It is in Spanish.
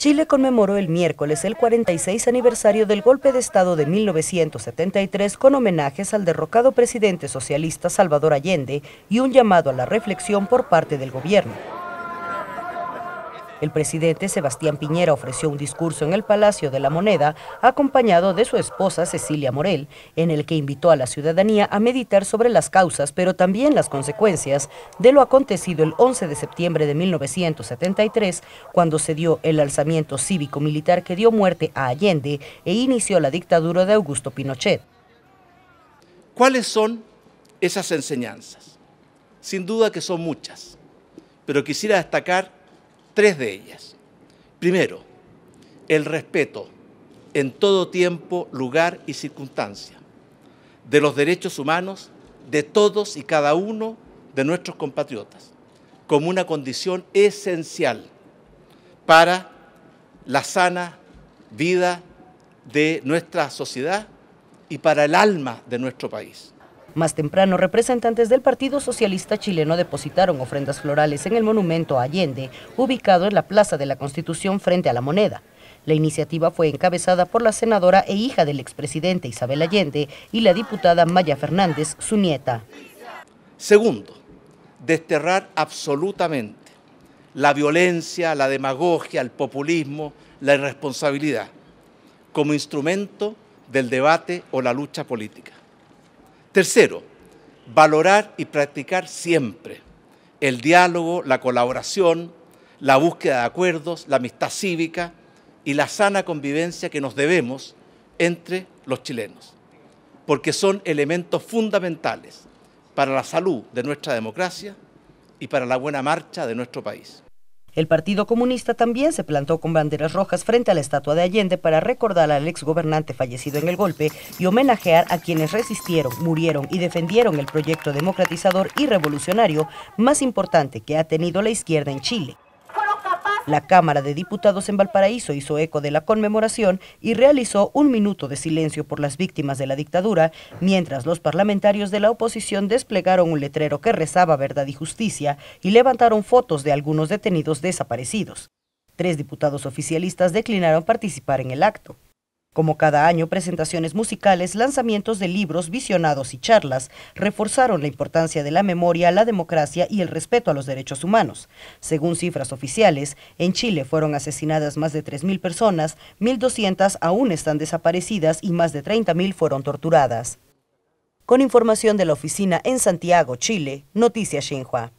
Chile conmemoró el miércoles el 46 aniversario del golpe de Estado de 1973 con homenajes al derrocado presidente socialista Salvador Allende y un llamado a la reflexión por parte del gobierno. El presidente Sebastián Piñera ofreció un discurso en el Palacio de la Moneda, acompañado de su esposa Cecilia Morel, en el que invitó a la ciudadanía a meditar sobre las causas, pero también las consecuencias de lo acontecido el 11 de septiembre de 1973, cuando se dio el alzamiento cívico-militar que dio muerte a Allende e inició la dictadura de Augusto Pinochet. ¿Cuáles son esas enseñanzas? Sin duda que son muchas, pero quisiera destacar tres de ellas. Primero, el respeto en todo tiempo, lugar y circunstancia de los derechos humanos de todos y cada uno de nuestros compatriotas, como una condición esencial para la sana vida de nuestra sociedad y para el alma de nuestro país. Más temprano, representantes del Partido Socialista Chileno depositaron ofrendas florales en el monumento a Allende, ubicado en la Plaza de la Constitución frente a la moneda. La iniciativa fue encabezada por la senadora e hija del expresidente Isabel Allende y la diputada Maya Fernández, su nieta. Segundo, desterrar absolutamente la violencia, la demagogia, el populismo, la irresponsabilidad como instrumento del debate o la lucha política. Tercero, valorar y practicar siempre el diálogo, la colaboración, la búsqueda de acuerdos, la amistad cívica y la sana convivencia que nos debemos entre los chilenos, porque son elementos fundamentales para la salud de nuestra democracia y para la buena marcha de nuestro país. El Partido Comunista también se plantó con banderas rojas frente a la estatua de Allende para recordar al exgobernante fallecido en el golpe y homenajear a quienes resistieron, murieron y defendieron el proyecto democratizador y revolucionario más importante que ha tenido la izquierda en Chile. La Cámara de Diputados en Valparaíso hizo eco de la conmemoración y realizó un minuto de silencio por las víctimas de la dictadura, mientras los parlamentarios de la oposición desplegaron un letrero que rezaba verdad y justicia y levantaron fotos de algunos detenidos desaparecidos. Tres diputados oficialistas declinaron participar en el acto. Como cada año, presentaciones musicales, lanzamientos de libros, visionados y charlas reforzaron la importancia de la memoria, la democracia y el respeto a los derechos humanos. Según cifras oficiales, en Chile fueron asesinadas más de 3.000 personas, 1.200 aún están desaparecidas y más de 30.000 fueron torturadas. Con información de la oficina en Santiago, Chile, Noticias Xinhua.